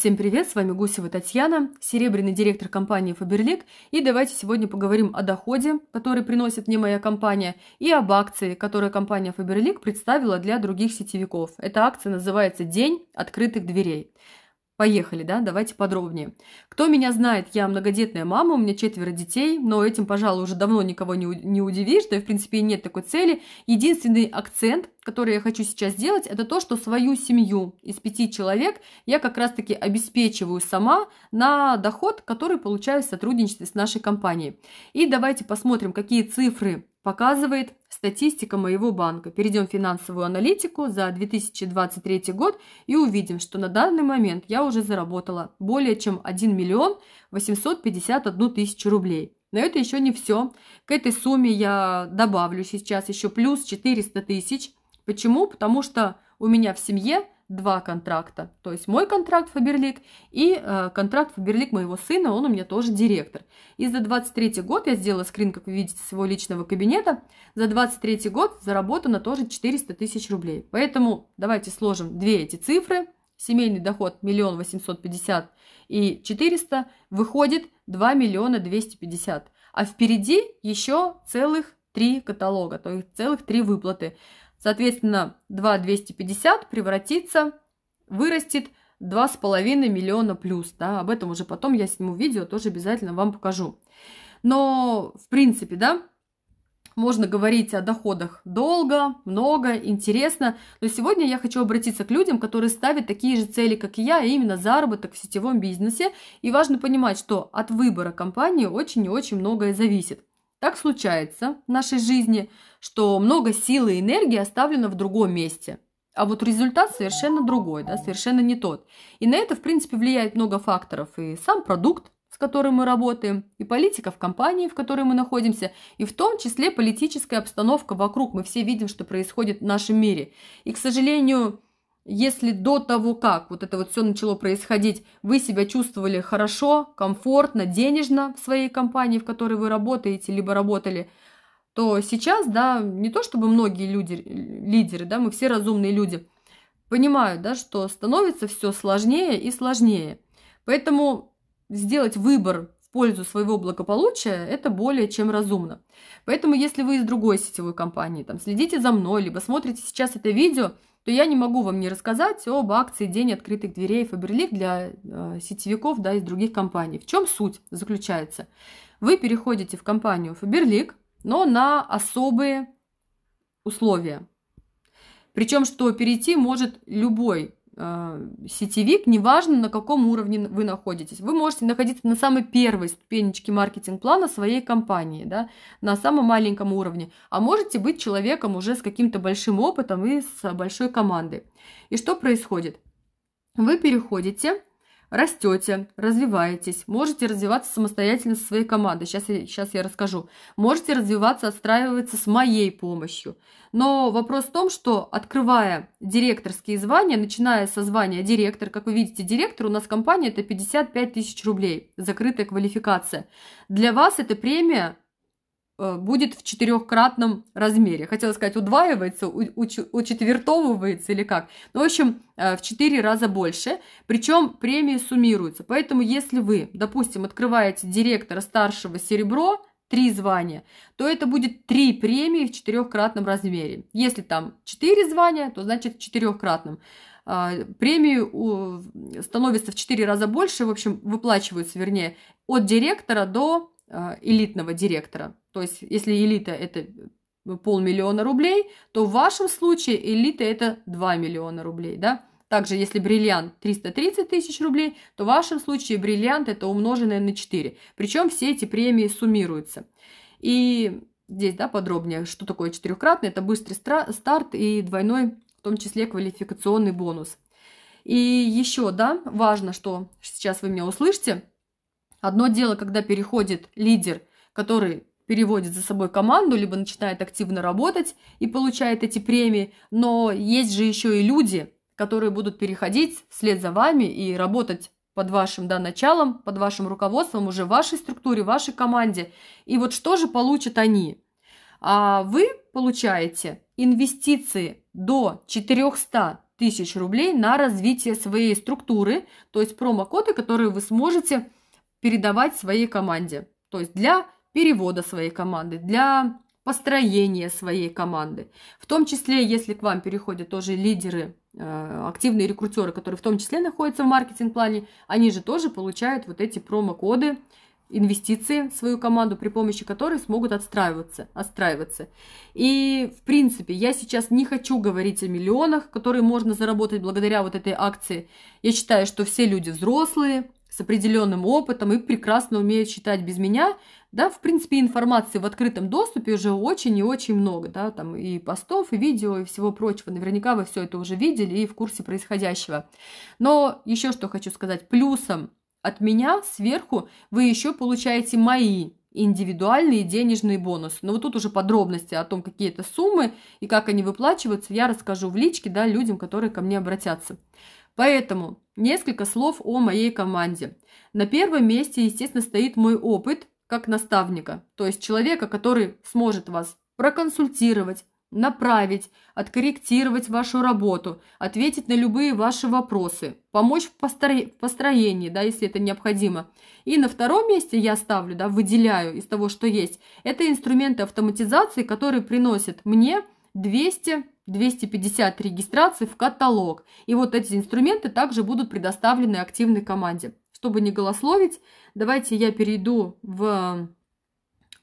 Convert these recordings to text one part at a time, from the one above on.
Всем привет, с вами Гусева Татьяна, серебряный директор компании Faberlic, и давайте сегодня поговорим о доходе, который приносит мне моя компания, и об акции, которую компания Faberlic представила для других сетевиков. Эта акция называется «День открытых дверей». Поехали, да, давайте подробнее. Кто меня знает, я многодетная мама, у меня четверо детей, но этим, пожалуй, уже давно никого не, не удивишь, да и, в принципе, нет такой цели. Единственный акцент, который я хочу сейчас сделать, это то, что свою семью из пяти человек я как раз-таки обеспечиваю сама на доход, который получаю в сотрудничестве с нашей компанией. И давайте посмотрим, какие цифры показывает статистика моего банка. Перейдем в финансовую аналитику за 2023 год и увидим, что на данный момент я уже заработала более чем 1 миллион 851 тысячу рублей. Но это еще не все. К этой сумме я добавлю сейчас еще плюс 400 тысяч. Почему? Потому что у меня в семье два контракта. То есть мой контракт Фаберлик и э, контракт Фаберлик моего сына, он у меня тоже директор. И за 23 год, я сделала скрин, как вы видите, своего личного кабинета, за 23 год заработано тоже 400 тысяч рублей. Поэтому давайте сложим две эти цифры. Семейный доход 1 850 и 400 выходит 2 миллиона 250. А впереди еще целых три каталога, то есть целых три выплаты. Соответственно, 2,250 превратится, вырастет 2,5 миллиона плюс. Да? Об этом уже потом я сниму видео, тоже обязательно вам покажу. Но, в принципе, да, можно говорить о доходах долго, много, интересно. Но сегодня я хочу обратиться к людям, которые ставят такие же цели, как и я, а именно заработок в сетевом бизнесе. И важно понимать, что от выбора компании очень и очень многое зависит. Так случается в нашей жизни, что много силы и энергии оставлено в другом месте. А вот результат совершенно другой, да, совершенно не тот. И на это, в принципе, влияет много факторов. И сам продукт, с которым мы работаем, и политика в компании, в которой мы находимся, и в том числе политическая обстановка вокруг. Мы все видим, что происходит в нашем мире. И, к сожалению, если до того, как вот это вот все начало происходить, вы себя чувствовали хорошо, комфортно, денежно в своей компании, в которой вы работаете, либо работали, то сейчас, да, не то чтобы многие люди, лидеры, да, мы все разумные люди, понимают, да, что становится все сложнее и сложнее. Поэтому сделать выбор в пользу своего благополучия – это более чем разумно. Поэтому если вы из другой сетевой компании, там, следите за мной, либо смотрите сейчас это видео – то я не могу вам не рассказать об акции «День открытых дверей Фаберлик» для э, сетевиков да, из других компаний. В чем суть заключается? Вы переходите в компанию Фаберлик, но на особые условия. Причем, что перейти может любой э, сетевик, неважно на каком уровне вы находитесь. Вы можете находиться на самой первой ступенечке маркетинг-плана своей компании, да, на самом маленьком уровне, а можете быть человеком уже с каким-то большим опытом и с большой командой. И что происходит? Вы переходите растете, развиваетесь, можете развиваться самостоятельно со своей командой, сейчас, я сейчас я расскажу, можете развиваться, отстраиваться с моей помощью. Но вопрос в том, что открывая директорские звания, начиная со звания директор, как вы видите, директор у нас компания это 55 тысяч рублей, закрытая квалификация. Для вас это премия Э, будет в четырехкратном размере. Хотела сказать, удваивается, учетвертовывается или как. Ну, в общем, э, в четыре раза больше. Причем премии суммируются. Поэтому, если вы, допустим, открываете директора старшего серебро, три звания, то это будет три премии в четырехкратном размере. Если там четыре звания, то значит в четырехкратном. Э, Премию становится в четыре раза больше, в общем, выплачиваются, вернее, от директора до элитного директора. То есть, если элита – это э, полмиллиона рублей, то в вашем случае элита – это 2 миллиона рублей, да? Также, если бриллиант 330 тысяч рублей, то в вашем случае бриллиант – это умноженное на 4. Причем все эти премии суммируются. И здесь да, подробнее, что такое четырехкратный. Это быстрый старт и двойной, в том числе, квалификационный бонус. И еще, да, важно, что сейчас вы меня услышите. Одно дело, когда переходит лидер, который переводит за собой команду, либо начинает активно работать и получает эти премии. Но есть же еще и люди, которые будут переходить вслед за вами и работать под вашим да, началом, под вашим руководством, уже в вашей структуре, в вашей команде. И вот что же получат они? А вы получаете инвестиции до 400 тысяч рублей на развитие своей структуры, то есть промокоды, которые вы сможете передавать своей команде. То есть для перевода своей команды, для построения своей команды. В том числе, если к вам переходят тоже лидеры, э, активные рекрутеры, которые в том числе находятся в маркетинг-плане, они же тоже получают вот эти промокоды, инвестиции в свою команду, при помощи которой смогут отстраиваться, отстраиваться. И, в принципе, я сейчас не хочу говорить о миллионах, которые можно заработать благодаря вот этой акции. Я считаю, что все люди взрослые, с определенным опытом и прекрасно умеют читать без меня, да, в принципе, информации в открытом доступе уже очень и очень много, да, там и постов, и видео, и всего прочего. Наверняка вы все это уже видели и в курсе происходящего. Но еще что хочу сказать, плюсом от меня сверху вы еще получаете мои индивидуальные денежные бонусы. Но вот тут уже подробности о том, какие это суммы и как они выплачиваются, я расскажу в личке, да, людям, которые ко мне обратятся. Поэтому несколько слов о моей команде. На первом месте, естественно, стоит мой опыт как наставника, то есть человека, который сможет вас проконсультировать, направить, откорректировать вашу работу, ответить на любые ваши вопросы, помочь в, постро... в построении, да, если это необходимо. И на втором месте я ставлю, да, выделяю из того, что есть, это инструменты автоматизации, которые приносят мне 200 250 регистраций в каталог. И вот эти инструменты также будут предоставлены активной команде. Чтобы не голословить, давайте я перейду в э,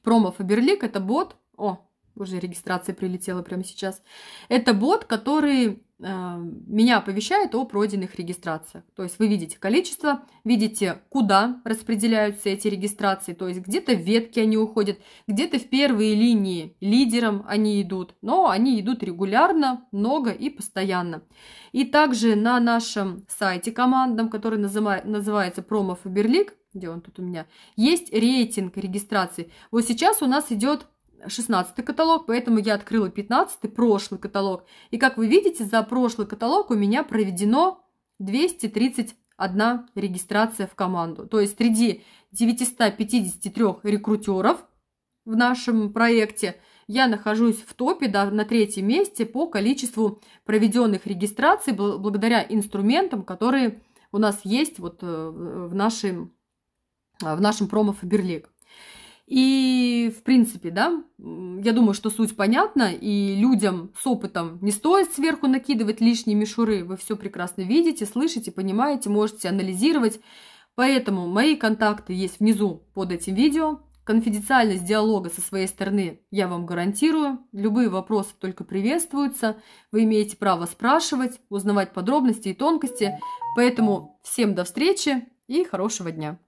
промо Фаберлик, это бот. О, уже регистрация прилетела прямо сейчас. Это бот, который э, меня оповещает о пройденных регистрациях. То есть вы видите количество, видите, куда распределяются эти регистрации. То есть где-то в ветки они уходят, где-то в первые линии лидером они идут. Но они идут регулярно, много и постоянно. И также на нашем сайте командам, который называ- называется «Промо Фаберлик», где он тут у меня, есть рейтинг регистрации. Вот сейчас у нас идет 16 каталог, поэтому я открыла 15 прошлый каталог. И как вы видите, за прошлый каталог у меня проведено 231 регистрация в команду. То есть среди 953 рекрутеров в нашем проекте я нахожусь в топе да, на третьем месте по количеству проведенных регистраций благодаря инструментам, которые у нас есть вот э, в нашем, э, в нашем промо Фаберлик. И, в принципе, да, я думаю, что суть понятна, и людям с опытом не стоит сверху накидывать лишние мишуры. Вы все прекрасно видите, слышите, понимаете, можете анализировать. Поэтому мои контакты есть внизу под этим видео. Конфиденциальность диалога со своей стороны я вам гарантирую. Любые вопросы только приветствуются. Вы имеете право спрашивать, узнавать подробности и тонкости. Поэтому всем до встречи и хорошего дня!